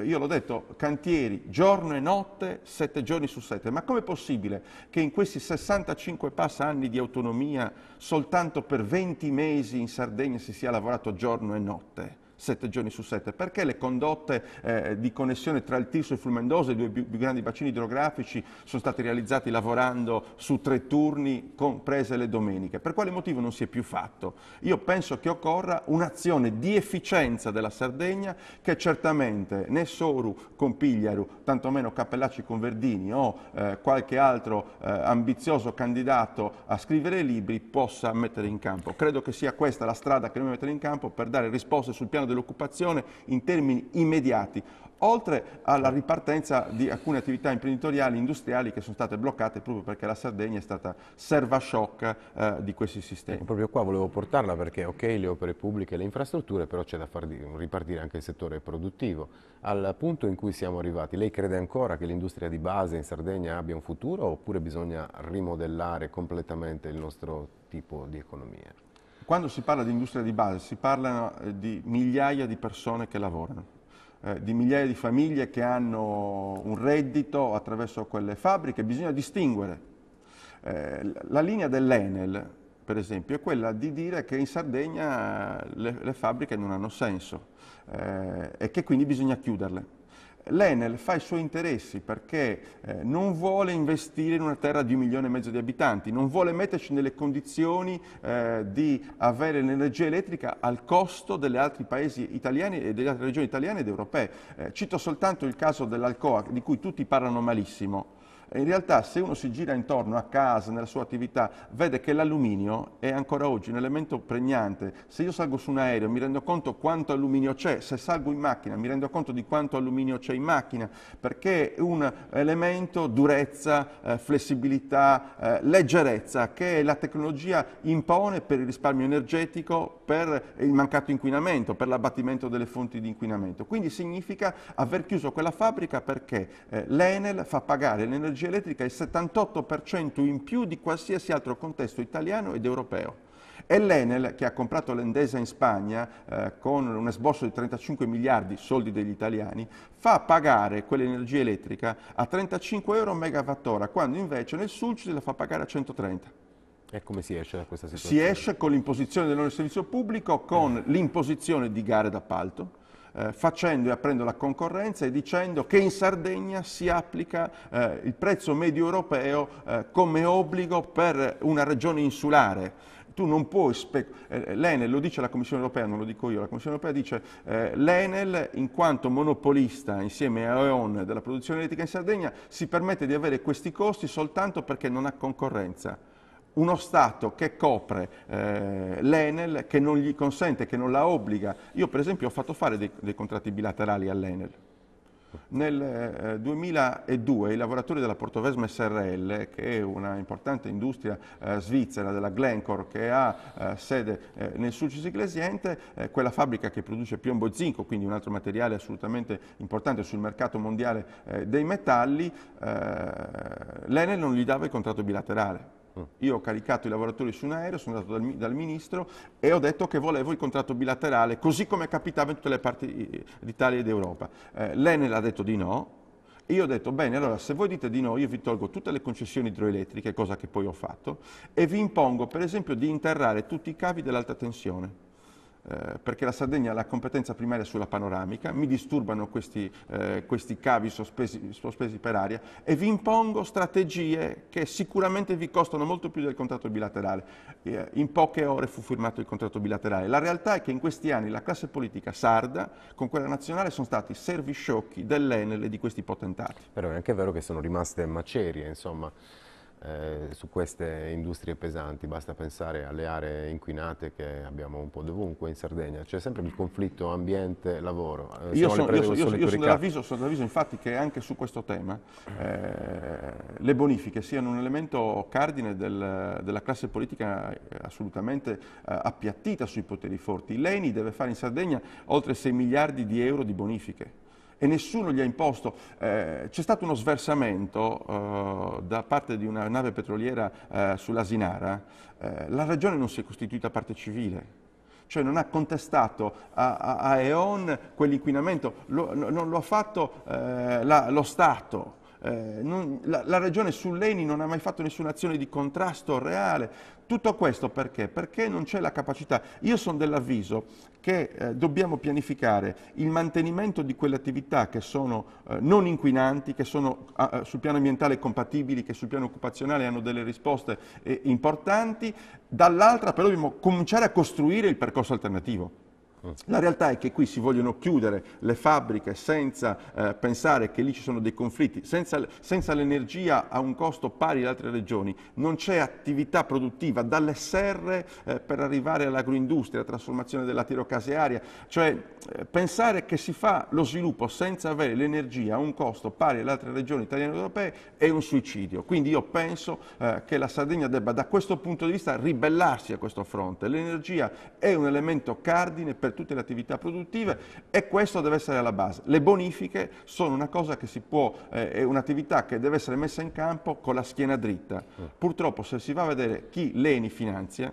Io l'ho detto, cantieri giorno e notte, sette giorni su sette, ma com'è possibile che in questi 65 passa anni di autonomia soltanto per 20 mesi in Sardegna si sia lavorato giorno e notte? 7 giorni su 7? Perché le condotte eh, di connessione tra il Tirso e il Flumendose, i due più, più grandi bacini idrografici, sono stati realizzati lavorando su tre turni, comprese le domeniche? Per quale motivo non si è più fatto? Io penso che occorra un'azione di efficienza della Sardegna che certamente né Soru con Pigliaru, tantomeno Cappellacci con Verdini o eh, qualche altro eh, ambizioso candidato a scrivere libri possa mettere in campo. Credo che sia questa la strada che noi mettere in campo per dare risposte sul piano dell'occupazione in termini immediati oltre alla ripartenza di alcune attività imprenditoriali e industriali che sono state bloccate proprio perché la Sardegna è stata serva shock eh, di questi sistemi. E ecco, proprio qua volevo portarla perché ok le opere pubbliche e le infrastrutture però c'è da far ripartire anche il settore produttivo. Al punto in cui siamo arrivati, lei crede ancora che l'industria di base in Sardegna abbia un futuro oppure bisogna rimodellare completamente il nostro tipo di economia? Quando si parla di industria di base si parla eh, di migliaia di persone che lavorano, eh, di migliaia di famiglie che hanno un reddito attraverso quelle fabbriche, bisogna distinguere. Eh, la linea dell'Enel, per esempio, è quella di dire che in Sardegna eh, le, le fabbriche non hanno senso eh, e che quindi bisogna chiuderle l'Enel fa i suoi interessi perché eh, non vuole investire in una terra di un milione e mezzo di abitanti, non vuole metterci nelle condizioni eh, di avere l'energia elettrica al costo degli altri paesi italiani e delle altre regioni italiane ed europee. Eh, cito soltanto il caso dell'Alcoa, di cui tutti parlano malissimo. In realtà se uno si gira intorno a casa, nella sua attività, vede che l'alluminio è ancora oggi un elemento pregnante. Se io salgo su un aereo mi rendo conto quanto alluminio c'è, se salgo in macchina mi rendo conto di quanto alluminio c'è in macchina, perché è un elemento durezza, eh, flessibilità, eh, leggerezza che la tecnologia impone per il risparmio energetico, per il mancato inquinamento, per l'abbattimento delle fonti di inquinamento. Quindi significa aver chiuso quella fabbrica perché eh, l'Enel fa pagare l'energia dell'energia elettrica il 78% in più di qualsiasi altro contesto italiano ed europeo. E l'Enel, che ha comprato l'Endesa in Spagna eh, con un esborso di 35 miliardi, soldi degli italiani, fa pagare quell'energia elettrica a 35 euro megawattora, quando invece nel Sul Sulcis la fa pagare a 130. E come si esce da questa situazione? Si esce con l'imposizione del non servizio pubblico, con eh. l'imposizione di gare d'appalto, eh, facendo e aprendo la concorrenza e dicendo che in Sardegna si applica eh, il prezzo medio europeo eh, come obbligo per una regione insulare tu non puoi speculare, eh, l'Enel lo dice la Commissione europea, non lo dico io, la Commissione europea dice eh, l'Enel in quanto monopolista insieme a E.ON della produzione elettrica in Sardegna si permette di avere questi costi soltanto perché non ha concorrenza uno Stato che copre eh, l'Enel, che non gli consente, che non la obbliga. Io per esempio ho fatto fare dei, dei contratti bilaterali all'Enel. Nel eh, 2002 i lavoratori della Portovesma SRL, che è una importante industria eh, svizzera della Glencore che ha eh, sede eh, nel Sulcis Iglesiente, eh, quella fabbrica che produce piombo e zinco, quindi un altro materiale assolutamente importante sul mercato mondiale eh, dei metalli, l'Enel non gli dava il contratto bilaterale Mm. Io ho caricato i lavoratori su un aereo, sono andato dal, dal ministro e ho detto che volevo il contratto bilaterale, così come capitava in tutte le parti eh, d'Italia ed Europa. Eh, L'Enel ha detto di no, io ho detto, bene, allora se voi dite di no, io vi tolgo tutte le concessioni idroelettriche, cosa che poi ho fatto, e vi impongo per esempio di interrare tutti i cavi dell'alta tensione eh, perché la Sardegna ha la competenza primaria sulla panoramica, mi disturbano questi, eh, questi cavi sospesi, sospesi, per aria e vi impongo strategie che sicuramente vi costano molto più del contratto bilaterale. Eh, in poche ore fu firmato il contratto bilaterale. La realtà è che in questi anni la classe politica sarda con quella nazionale sono stati servi sciocchi dell'Enel e di questi potentati. Però è anche vero che sono rimaste macerie, insomma eh, su queste industrie pesanti, basta pensare alle aree inquinate che abbiamo un po' dovunque in Sardegna, c'è sempre il conflitto ambiente-lavoro. Eh, io, sono, io, sono, io, sono, dell'avviso, sono, dell'avviso, infatti che anche su questo tema eh, le bonifiche siano un elemento cardine del, della classe politica assolutamente eh, appiattita sui poteri forti. L'ENI deve fare in Sardegna oltre 6 miliardi di euro di bonifiche e nessuno gli ha imposto. Eh, c'è stato uno sversamento eh, da parte di una nave petroliera eh, sull'Asinara, eh, la regione non si è costituita parte civile cioè non ha contestato a, a, a E.ON quell'inquinamento, non lo, ha fatto eh, la, lo Stato, eh, non, la, la, regione sull'ENI non ha mai fatto nessuna azione di contrasto reale, tutto questo perché? Perché non c'è la capacità. Io sono dell'avviso che eh, dobbiamo pianificare il mantenimento di quelle attività che sono eh, non inquinanti, che sono ah, eh, sul piano ambientale compatibili, che sul piano occupazionale hanno delle risposte eh, importanti, dall'altra però dobbiamo cominciare a costruire il percorso alternativo. La realtà è che qui si vogliono chiudere le fabbriche senza eh, pensare che lì ci sono dei conflitti, senza, senza l'energia a un costo pari alle altre regioni, non c'è attività produttiva dalle serre eh, per arrivare all'agroindustria, trasformazione della tirocasearia, cioè eh, pensare che si fa lo sviluppo senza avere l'energia a un costo pari alle altre regioni italiane ed europee è un suicidio. Quindi io penso eh, che la Sardegna debba da questo punto di vista ribellarsi a questo fronte. L'energia è un elemento cardine per per tutte le attività produttive e questo deve essere alla base. Le bonifiche sono una cosa che si può, eh, è un'attività che deve essere messa in campo con la schiena dritta. Mm. Purtroppo se si va a vedere chi l'ENI finanzia,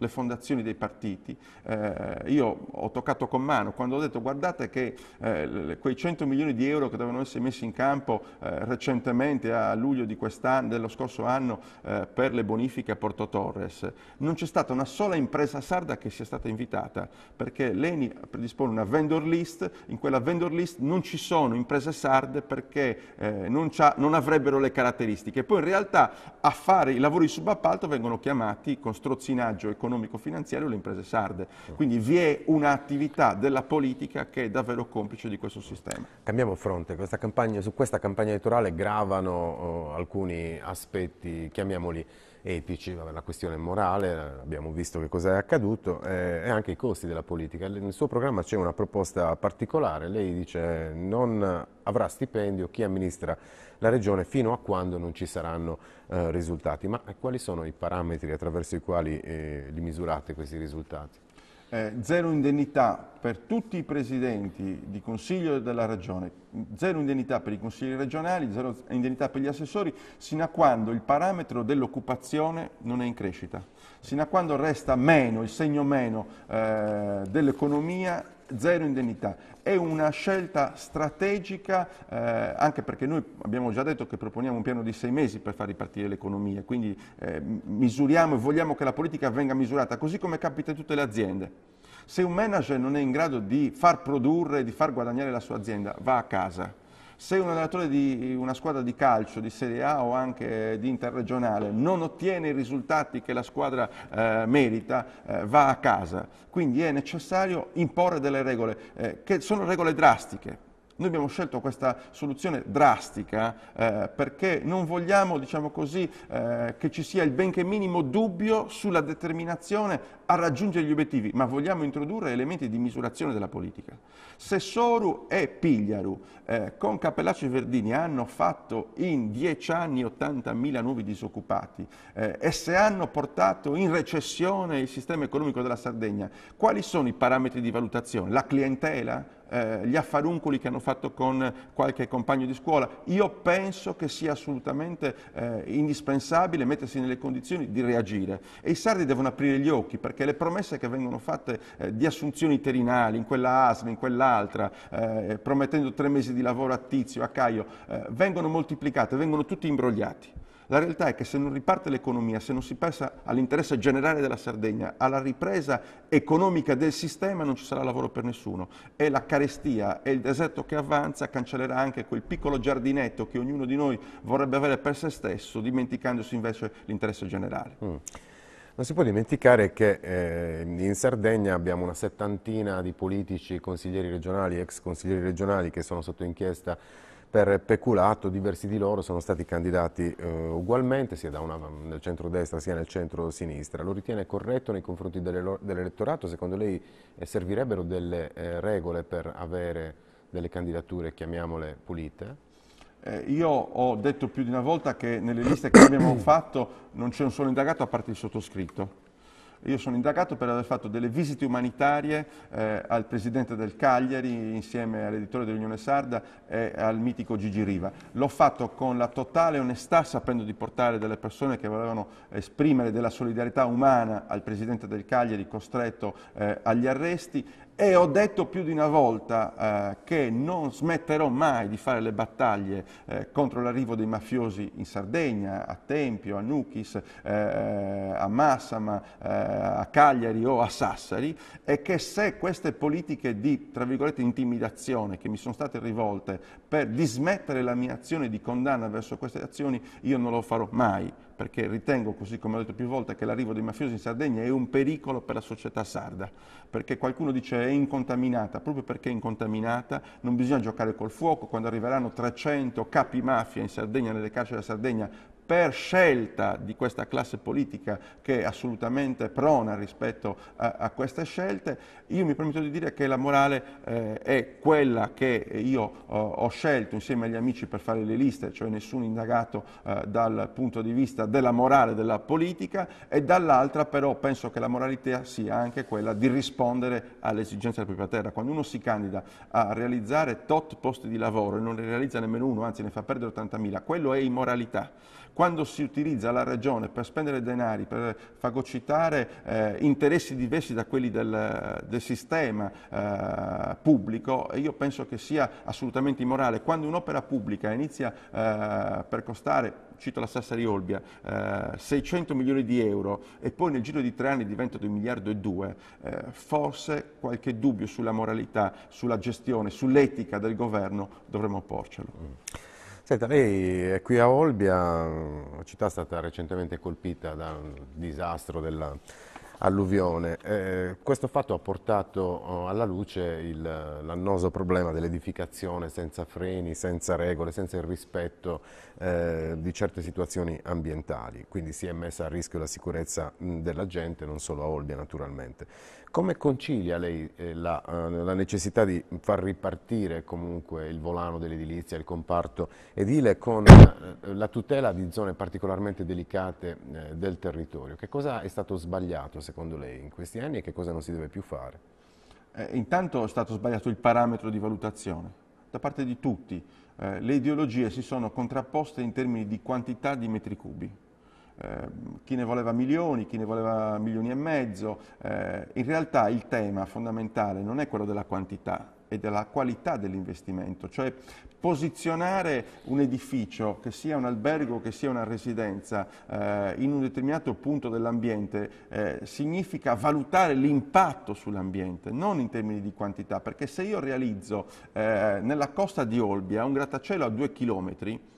le fondazioni dei partiti. Eh, io ho toccato con mano quando ho detto guardate che eh, quei 100 milioni di euro che dovevano essere messi in campo eh, recentemente a luglio dello scorso anno eh, per le bonifiche a Porto Torres, non c'è stata una sola impresa sarda che sia stata invitata perché l'ENI predispone una vendor list, in quella vendor list non ci sono imprese sarde perché eh, non, non avrebbero le caratteristiche. Poi in realtà a fare i lavori di subappalto vengono chiamati con strozzinaggio e con economico-finanziario le imprese sarde. Quindi vi è un'attività della politica che è davvero complice di questo sistema. Cambiamo fronte, questa campagna, su questa campagna elettorale gravano oh, alcuni aspetti, chiamiamoli, etici, la questione morale, abbiamo visto che cosa è accaduto, eh, e anche i costi della politica. Nel suo programma c'è una proposta particolare, lei dice non avrà stipendio chi amministra la regione fino a quando non ci saranno eh, risultati. Ma eh, quali sono i parametri attraverso i quali eh, li misurate questi risultati? eh, zero indennità per tutti i presidenti di Consiglio della Regione, zero indennità per i consigli regionali, zero indennità per gli assessori, sino a quando il parametro dell'occupazione non è in crescita, sino a quando resta meno, il segno meno eh, dell'economia zero indennità. È una scelta strategica, eh, anche perché noi abbiamo già detto che proponiamo un piano di sei mesi per far ripartire l'economia, quindi eh, misuriamo e vogliamo che la politica venga misurata, così come capita in tutte le aziende. Se un manager non è in grado di far produrre, di far guadagnare la sua azienda, va a casa se un allenatore di una squadra di calcio, di Serie A o anche di interregionale non ottiene i risultati che la squadra eh, merita, eh, va a casa. Quindi è necessario imporre delle regole, eh, che sono regole drastiche, noi abbiamo scelto questa soluzione drastica eh, perché non vogliamo, diciamo così, eh, che ci sia il benché minimo dubbio sulla determinazione a raggiungere gli obiettivi, ma vogliamo introdurre elementi di misurazione della politica. Se Soru e Pigliaru eh, con Capellacci e Verdini hanno fatto in dieci anni 80.000 nuovi disoccupati eh, e se hanno portato in recessione il sistema economico della Sardegna, quali sono i parametri di valutazione? La clientela? Eh, gli affaruncoli che hanno fatto con qualche compagno di scuola. Io penso che sia assolutamente eh, indispensabile mettersi nelle condizioni di reagire e i sardi devono aprire gli occhi perché perché le promesse che vengono fatte eh, di assunzioni terinali in quella ASM, in quell'altra, eh, promettendo tre mesi di lavoro a Tizio, a Caio, eh, vengono moltiplicate, vengono tutti imbrogliati. La realtà è che se non riparte l'economia, se non si pensa all'interesse generale della Sardegna, alla ripresa economica del sistema, non ci sarà lavoro per nessuno. E la carestia e il deserto che avanza cancellerà anche quel piccolo giardinetto che ognuno di noi vorrebbe avere per se stesso, dimenticandosi invece l'interesse generale. Mm. Non si può dimenticare che eh, in Sardegna abbiamo una settantina di politici, consiglieri regionali, ex consiglieri regionali che sono sotto inchiesta per peculato, diversi di loro sono stati candidati eh, ugualmente sia una, nel centro-destra sia nel centro-sinistra. Lo ritiene corretto nei confronti dell'elettorato? Dell Secondo lei eh, servirebbero delle eh, regole per avere delle candidature, chiamiamole, pulite? Eh, io ho detto più di una volta che nelle liste che abbiamo fatto non c'è un solo indagato a parte il sottoscritto. Io sono indagato per aver fatto delle visite umanitarie eh, al presidente del Cagliari insieme all'editore dell'Unione Sarda e al mitico Gigi Riva. L'ho fatto con la totale onestà, sapendo di portare delle persone che volevano esprimere della solidarietà umana al presidente del Cagliari costretto eh, agli arresti e ho detto più di una volta eh, che non smetterò mai di fare le battaglie eh, contro l'arrivo dei mafiosi in Sardegna, a Tempio, a Nuchis, eh, eh, a Massama, eh, a Cagliari o a Sassari e che se queste politiche di, tra virgolette, intimidazione che mi sono state rivolte per dismettere la mia azione di condanna verso queste azioni, io non lo farò mai perché ritengo, così come ho detto più volte, che l'arrivo dei mafiosi in Sardegna è un pericolo per la società sarda, perché qualcuno dice è incontaminata, proprio perché è incontaminata non bisogna giocare col fuoco, quando arriveranno 300 capi mafia in Sardegna, nelle carceri della Sardegna, per scelta di questa classe politica che è assolutamente prona rispetto a, a queste scelte, io mi permetto di dire che la morale eh, è quella che io eh, ho scelto insieme agli amici per fare le liste, cioè nessuno indagato eh, dal punto di vista della morale della politica e dall'altra però penso che la moralità sia anche quella di rispondere alle esigenze della propria terra. Quando uno si candida a realizzare tot posti di lavoro e non ne realizza nemmeno uno, anzi ne fa perdere 80.000, quello è immoralità quando si utilizza la ragione per spendere denari, per fagocitare eh, interessi diversi da quelli del, del sistema eh, pubblico, io penso che sia assolutamente immorale. Quando un'opera pubblica inizia eh, per costare cito la Sassari Olbia, eh, 600 milioni di euro e poi nel giro di tre anni diventa di un miliardo e due, eh, forse qualche dubbio sulla moralità, sulla gestione, sull'etica del governo dovremmo porcelo. Mm. Senta, lei è qui a Olbia, la città è stata recentemente colpita dal disastro dell'alluvione. Eh, questo fatto ha portato oh, alla luce l'annoso problema dell'edificazione senza freni, senza regole, senza il rispetto eh, di certe situazioni ambientali. Quindi si è messa a rischio la sicurezza della gente, non solo a Olbia naturalmente. Come concilia lei eh, la, eh, la, necessità di far ripartire comunque il volano dell'edilizia, il comparto edile, con eh, la tutela di zone particolarmente delicate eh, del territorio? Che cosa è stato sbagliato secondo lei in questi anni e che cosa non si deve più fare? Eh, intanto è stato sbagliato il parametro di valutazione da parte di tutti. Eh, le ideologie si sono contrapposte in termini di quantità di metri cubi. Ehm, chi ne voleva milioni, chi ne voleva milioni e mezzo. Eh, in realtà il tema fondamentale non è quello della quantità, è della qualità dell'investimento, cioè posizionare un edificio, che sia un albergo, che sia una residenza, eh, in un determinato punto dell'ambiente, eh, significa valutare l'impatto sull'ambiente, non in termini di quantità, perché se io realizzo eh, nella costa di Olbia un grattacielo a due chilometri,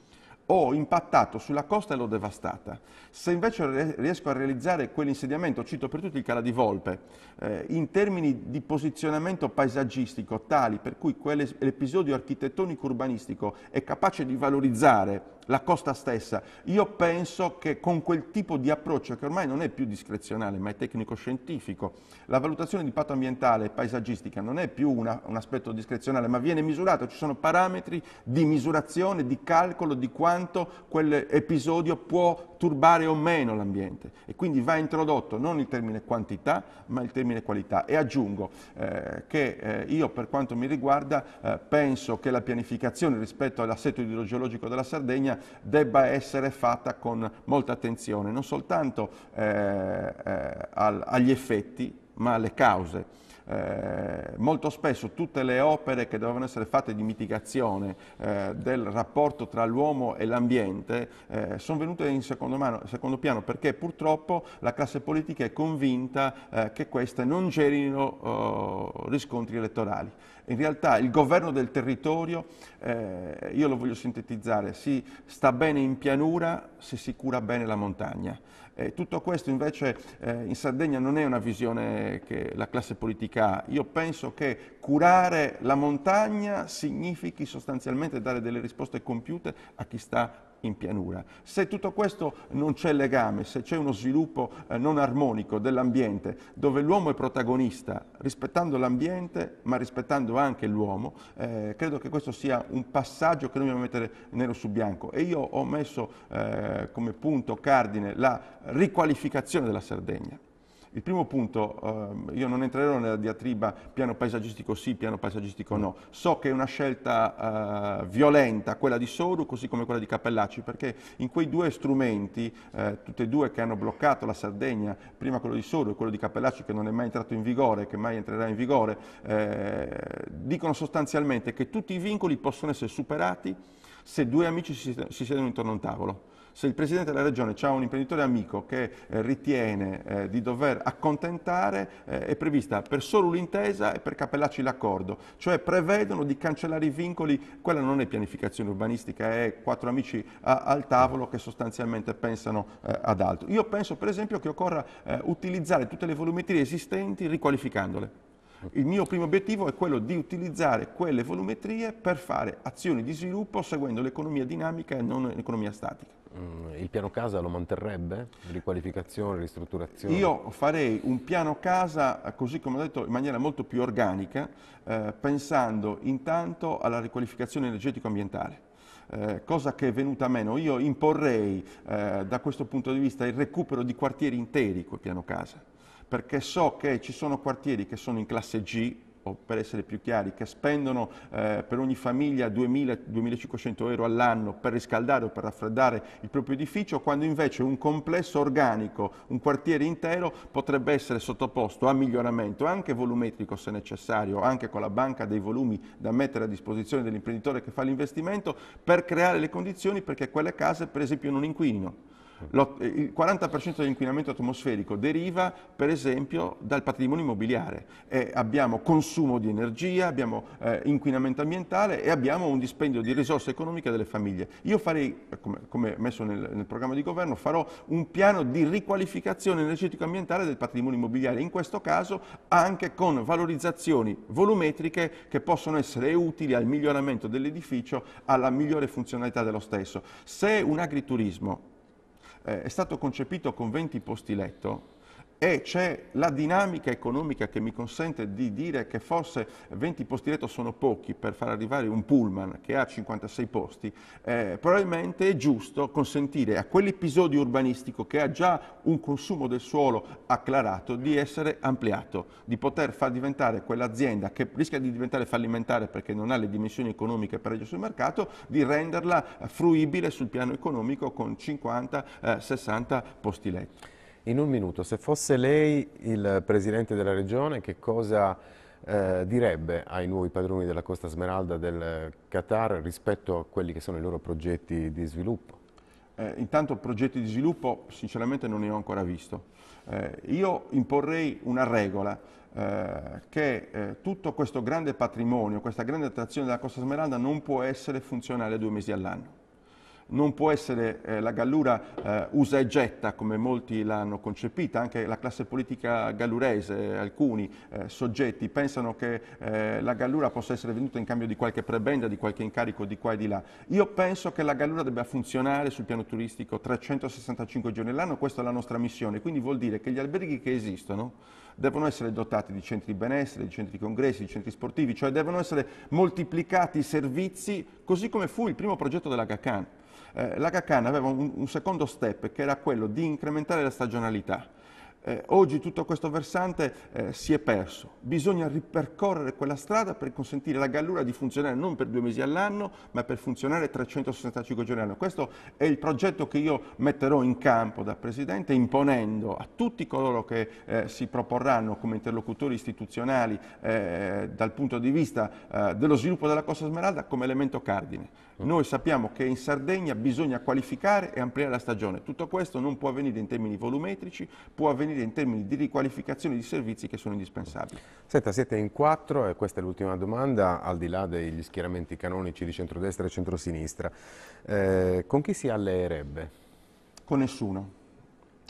ho impattato sulla costa e l'ho devastata. Se invece riesco a realizzare quell'insediamento, cito per tutti il Cala di Volpe, eh, in termini di posizionamento paesaggistico tali per cui quell'episodio architettonico-urbanistico è capace di valorizzare la costa stessa. Io penso che con quel tipo di approccio, che ormai non è più discrezionale, ma è tecnico-scientifico, la valutazione di impatto ambientale e paesaggistica non è più una, un aspetto discrezionale, ma viene misurato, ci sono parametri di misurazione, di calcolo di quanto quell'episodio può turbare o meno l'ambiente. E quindi va introdotto non il termine quantità, ma il termine qualità. E aggiungo eh, che eh, io, per quanto mi riguarda, eh, penso che la pianificazione rispetto all'assetto idrogeologico della Sardegna Spagna debba essere fatta con molta attenzione, non soltanto eh, eh, agli effetti ma alle cause. Eh, molto spesso tutte le opere che dovevano essere fatte di mitigazione eh, del rapporto tra l'uomo e l'ambiente eh, sono venute in secondo, mano, secondo, piano perché purtroppo la classe politica è convinta eh, che queste non generino oh, riscontri elettorali in realtà il governo del territorio, eh, io lo voglio sintetizzare, si sta bene in pianura se si cura bene la montagna. Eh, tutto questo invece eh, in Sardegna non è una visione che la classe politica ha. Io penso che curare la montagna significhi sostanzialmente dare delle risposte compiute a chi sta in pianura. Se tutto questo non c'è legame, se c'è uno sviluppo eh, non armonico dell'ambiente, dove l'uomo è protagonista rispettando l'ambiente ma rispettando anche l'uomo, eh, credo che questo sia un passaggio che dobbiamo mettere nero su bianco. E io ho messo eh, come punto cardine la riqualificazione della Sardegna. Il primo punto, eh, io non entrerò nella diatriba piano paesaggistico sì, piano paesaggistico no. So che è una scelta eh, violenta quella di Soru, così come quella di Cappellacci, perché in quei due strumenti, eh, tutti e due che hanno bloccato la Sardegna, prima quello di Soru e quello di Cappellacci che non è mai entrato in vigore, che mai entrerà in vigore, eh, dicono sostanzialmente che tutti i vincoli possono essere superati se due amici si, si siedono intorno a un tavolo se il Presidente della Regione ha un imprenditore amico che eh, ritiene eh, di dover accontentare, eh, è prevista per solo l'intesa e per capellarci l'accordo, cioè prevedono di cancellare i vincoli, quella non è pianificazione urbanistica, è quattro amici a, al tavolo che sostanzialmente pensano eh, ad altro. Io penso per esempio che occorra eh, utilizzare tutte le volumetrie esistenti riqualificandole. Il mio primo obiettivo è quello di utilizzare quelle volumetrie per fare azioni di sviluppo seguendo l'economia dinamica e non l'economia statica. Mm, il piano casa lo manterrebbe? Riqualificazione, ristrutturazione? Io farei un piano casa, così come ho detto, in maniera molto più organica, eh, pensando intanto alla riqualificazione energetico-ambientale. Eh, cosa che è venuta a meno. Io imporrei eh, da questo punto di vista il recupero di quartieri interi col piano casa perché so che ci sono quartieri che sono in classe G, o per essere più chiari, che spendono eh, per ogni famiglia 2.000-2.500 euro all'anno per riscaldare o per raffreddare il proprio edificio, quando invece un complesso organico, un quartiere intero, potrebbe essere sottoposto a miglioramento, anche volumetrico se necessario, anche con la banca dei volumi da mettere a disposizione dell'imprenditore che fa l'investimento, per creare le condizioni perché quelle case, per esempio, non inquinino il 40% dell'inquinamento atmosferico deriva per esempio dal patrimonio immobiliare. E abbiamo consumo di energia, abbiamo eh, inquinamento ambientale e abbiamo un dispendio di risorse economiche delle famiglie. Io farei, come, come messo nel, nel, programma di governo, farò un piano di riqualificazione energetico-ambientale del patrimonio immobiliare, in questo caso anche con valorizzazioni volumetriche che possono essere utili al miglioramento dell'edificio, alla migliore funzionalità dello stesso. Se un agriturismo eh, è stato concepito con 20 posti letto e c'è la dinamica economica che mi consente di dire che forse 20 posti letto sono pochi per far arrivare un pullman che ha 56 posti, eh, probabilmente è giusto consentire a quell'episodio urbanistico che ha già un consumo del suolo acclarato di essere ampliato, di poter far diventare quell'azienda che rischia di diventare fallimentare perché non ha le dimensioni economiche per reggere sul mercato, di renderla fruibile sul piano economico con 50-60 eh, posti letto. In un minuto, se fosse lei il Presidente della Regione, che cosa eh, direbbe ai nuovi padroni della Costa Smeralda del Qatar rispetto a quelli che sono i loro progetti di sviluppo? Eh, intanto progetti di sviluppo sinceramente non ne ho ancora visto. Eh, io imporrei una regola eh, che eh, tutto questo grande patrimonio, questa grande attrazione della Costa Smeralda non può essere funzionale due mesi all'anno non può essere eh, la gallura eh, usa e getta come molti l'hanno concepita, anche la classe politica gallurese, eh, alcuni eh, soggetti pensano che eh, la gallura possa essere venuta in cambio di qualche prebenda, di qualche incarico di qua e di là. Io penso che la gallura debba funzionare sul piano turistico 365 giorni all'anno, questa è la nostra missione, quindi vuol dire che gli alberghi che esistono devono essere dotati di centri di benessere, di centri di congressi, di centri sportivi, cioè devono essere moltiplicati i servizi così come fu il primo progetto della GACAN eh, la Caccana aveva un, un secondo step che era quello di incrementare la stagionalità. Eh, oggi tutto questo versante eh, si è perso, bisogna ripercorrere quella strada per consentire alla Gallura di funzionare non per due mesi all'anno, ma per funzionare 365 giorni all'anno. Questo è il progetto che io metterò in campo da Presidente, imponendo a tutti coloro che eh, si proporranno come interlocutori istituzionali eh, dal punto di vista eh, dello sviluppo della Costa Smeralda come elemento cardine. Noi sappiamo che in Sardegna bisogna qualificare e ampliare la stagione. Tutto questo non può avvenire in termini volumetrici, può avvenire in termini di riqualificazione di servizi che sono indispensabili. Senta, siete in quattro e questa è l'ultima domanda, al di là degli schieramenti canonici di centrodestra e centrosinistra. Eh, con chi si alleerebbe? Con nessuno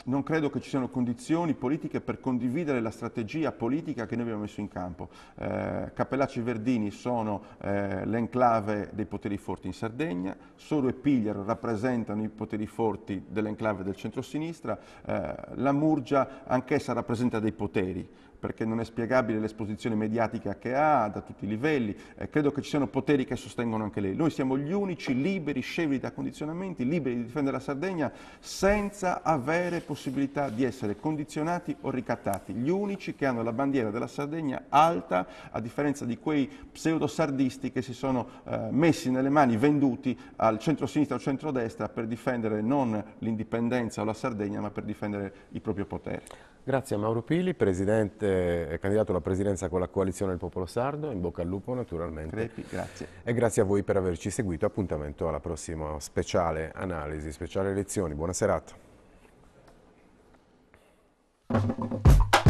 non credo che ci siano condizioni politiche per condividere la strategia politica che noi abbiamo messo in campo. Eh, Capellacci e Verdini sono eh, l'enclave dei poteri forti in Sardegna, Soro e Pigliaro rappresentano i poteri forti dell'enclave del centro-sinistra, eh, la Murgia anch'essa rappresenta dei poteri, perché non è spiegabile l'esposizione mediatica che ha da tutti i livelli, eh, credo che ci siano poteri che sostengono anche lei. Noi siamo gli unici liberi, scevri da condizionamenti, liberi di difendere la Sardegna senza avere possibilità di essere condizionati o ricattati, gli unici che hanno la bandiera della Sardegna alta a differenza di quei pseudo-sardisti che si sono eh, messi nelle mani, venduti al centro-sinistra o centro-destra per difendere non l'indipendenza o la Sardegna ma per difendere il proprio potere. Grazie a Mauro Pili, eh, candidato alla presidenza con la coalizione del Popolo Sardo, in bocca al lupo naturalmente. Crepi, grazie. E grazie a voi per averci seguito, appuntamento alla prossima speciale analisi, speciale lezioni. Buona serata.